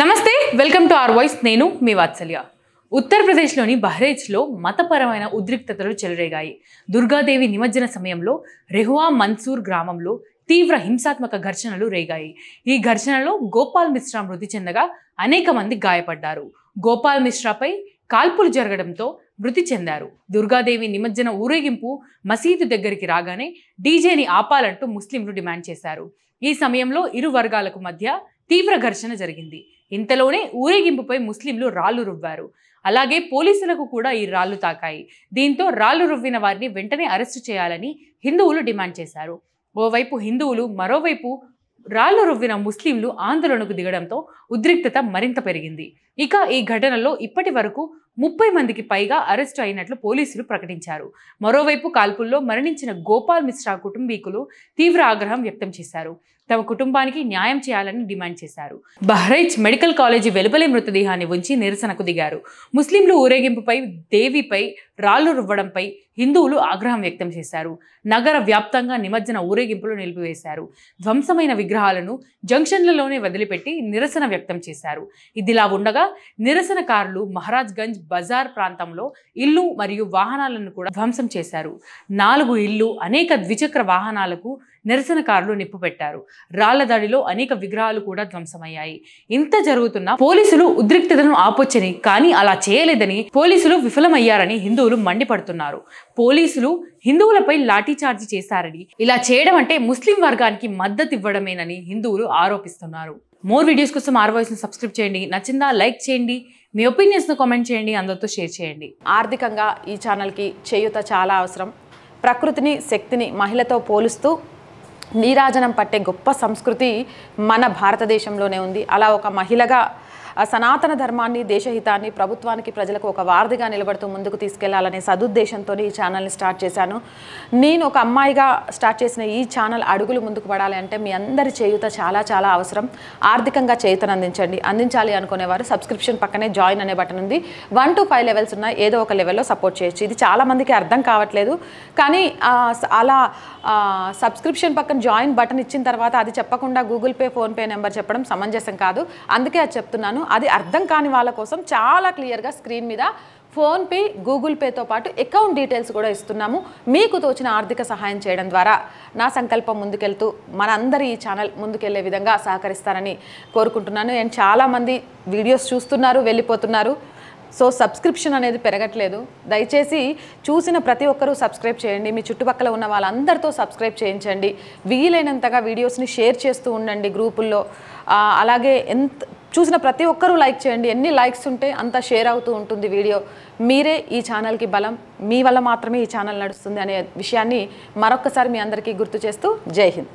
నమస్తే welcome to are voice నేను మీ వాత్సల్య ఉత్తరప్రదేశ్లోని బహ్రేజ్లో మతపరమైన ఉద్రిక్తతలు చెలరేగాయి దుర్గాదేవి నిమజ్జన సమయంలో రెహువా మన్సూర్ గ్రామంలో తీవ్ర హింసాత్మక ఘర్షణలు రేగాయి ఈ ఘర్షణలో గోపాల్ మిశ్రా మృతి చెందగా అనేక మంది గాయపడ్డారు గోపాల్ మిశ్రాపై కాల్పులు జరగడంతో మృతి చెందారు దుర్గాదేవి నిమజ్జన ఊరేగింపు మసీదు దగ్గరికి రాగానే డీజేని ఆపాలంటూ ముస్లింలు డిమాండ్ చేశారు ఈ సమయంలో ఇరు వర్గాలకు మధ్య తీవ్ర ఘర్షణ జరిగింది ఇంతలోనే ఊరేగింపుపై ముస్లింలు రాళ్లు రువ్వారు అలాగే పోలీసులకు కూడా ఈ రాళ్లు తాకాయి దీంతో రాళ్లు రువ్విన వారిని వెంటనే అరెస్టు చేయాలని హిందువులు డిమాండ్ చేశారు ఓవైపు హిందువులు మరోవైపు రాళ్లు రువ్విన ముస్లింలు ఆందోళనకు దిగడంతో ఉద్రిక్తత మరింత పెరిగింది ఇక ఈ ఘటనలో ఇప్పటి వరకు ముప్పై మందికి పైగా అరెస్టు అయినట్లు పోలీసులు ప్రకటించారు మరోవైపు కాల్పుల్లో మరణించిన గోపాల్ మిశ్రా కుటుంబీకులు తీవ్ర ఆగ్రహం వ్యక్తం చేశారు తమ కుటుంబానికి న్యాయం చేయాలని డిమాండ్ చేశారు బహ్రైచ్ మెడికల్ కాలేజీ వెలుపలే మృతదేహాన్ని ఉంచి నిరసనకు దిగారు ముస్లింలు ఊరేగింపుపై దేవిపై రాళ్లు రువ్వడంపై హిందువులు ఆగ్రహం వ్యక్తం చేశారు నగర వ్యాప్తంగా నిమజ్జన ఊరేగింపులు నిలిపివేశారు ధ్వంసమైన విగ్రహాలను జంక్షన్లలోనే వదిలిపెట్టి నిరసన వ్యక్తం చేశారు ఇదిలా ఉండగా నిరసనకారులు మహారాజ్గంజ్ బజార్ ప్రాంతంలో ఇల్లు మరియు వాహనాలను కూడా ధ్వంసం చేశారు నాలుగు ఇల్లు అనేక ద్విచక్ర వాహనాలకు నిరసనకారులు నిప్పు పెట్టారు రాళ్ల దాడిలో అనేక విగ్రహాలు కూడా ధ్వంసమయ్యాయి ఇంత జరుగుతున్న పోలీసులు ఉద్రిక్తతను ఆపొచ్చని కానీ అలా చేయలేదని పోలీసులు విఫలమయ్యారని హిందువులు మండిపడుతున్నారు పోలీసులు హిందువులపై లాఠీచార్జి చేశారని ఇలా చేయడం అంటే ముస్లిం వర్గానికి మద్దతు ఇవ్వడమేనని హిందువులు ఆరోపిస్తున్నారు మోర్ వీడియోస్ కోసం ఆర్వాయిస్ని సబ్స్క్రైబ్ చేయండి నచ్చిందా లైక్ చేయండి మీ ఒపీనియన్స్ను కామెంట్ చేయండి అందరితో షేర్ చేయండి ఆర్థికంగా ఈ ఛానల్కి చేయుత చాలా అవసరం ప్రకృతిని శక్తిని మహిళతో పోలుస్తూ నీరాజనం పట్టే గొప్ప సంస్కృతి మన భారతదేశంలోనే ఉంది అలా ఒక మహిళగా సనాతన ధర్మాన్ని దేశహితాన్ని ప్రభుత్వానికి ప్రజలకు ఒక వారధిగా నిలబడుతూ ముందుకు తీసుకెళ్లాలనే సదుద్దేశంతో ఈ ఛానల్ని స్టార్ట్ చేశాను నేను ఒక అమ్మాయిగా స్టార్ట్ చేసిన ఈ ఛానల్ అడుగులు ముందుకు పడాలి అంటే మీ అందరి చేయూత చాలా చాలా అవసరం ఆర్థికంగా చేయుతను అందించండి అందించాలి అనుకునేవారు సబ్స్క్రిప్షన్ పక్కనే జాయిన్ అనే బటన్ ఉంది వన్ టు ఫైవ్ లెవెల్స్ ఉన్నాయి ఏదో ఒక లెవెల్లో సపోర్ట్ చేయొచ్చు ఇది చాలామందికి అర్థం కావట్లేదు కానీ అలా సబ్స్క్రిప్షన్ పక్కన జాయిన్ బటన్ ఇచ్చిన తర్వాత అది చెప్పకుండా గూగుల్ పే ఫోన్పే నెంబర్ చెప్పడం సమంజసం కాదు అందుకే అది చెప్తున్నాను అది అర్థం కాని వాళ్ళ కోసం చాలా క్లియర్గా స్క్రీన్ మీద ఫోన్పే గూగుల్ పేతో పాటు అకౌంట్ డీటెయిల్స్ కూడా ఇస్తున్నాము మీకు తోచిన ఆర్థిక సహాయం చేయడం ద్వారా నా సంకల్పం ముందుకెళ్తూ మనందరి ఈ ఛానల్ ముందుకెళ్లే విధంగా సహకరిస్తారని కోరుకుంటున్నాను అండ్ చాలామంది వీడియోస్ చూస్తున్నారు వెళ్ళిపోతున్నారు సో సబ్స్క్రిప్షన్ అనేది పెరగట్లేదు దయచేసి చూసిన ప్రతి ఒక్కరూ సబ్స్క్రైబ్ చేయండి మీ చుట్టుపక్కల ఉన్న వాళ్ళందరితో సబ్స్క్రైబ్ చేయించండి వీలైనంతగా వీడియోస్ని షేర్ చేస్తూ ఉండండి గ్రూపుల్లో అలాగే ఎంత చూసిన ప్రతి ఒక్కరూ లైక్ చేయండి ఎన్ని లైక్స్ ఉంటే అంత షేర్ అవుతూ ఉంటుంది వీడియో మీరే ఈ ఛానల్కి బలం మీ వల్ల మాత్రమే ఈ ఛానల్ నడుస్తుంది అనే విషయాన్ని మరొక్కసారి మీ అందరికీ గుర్తు చేస్తూ జై హింద్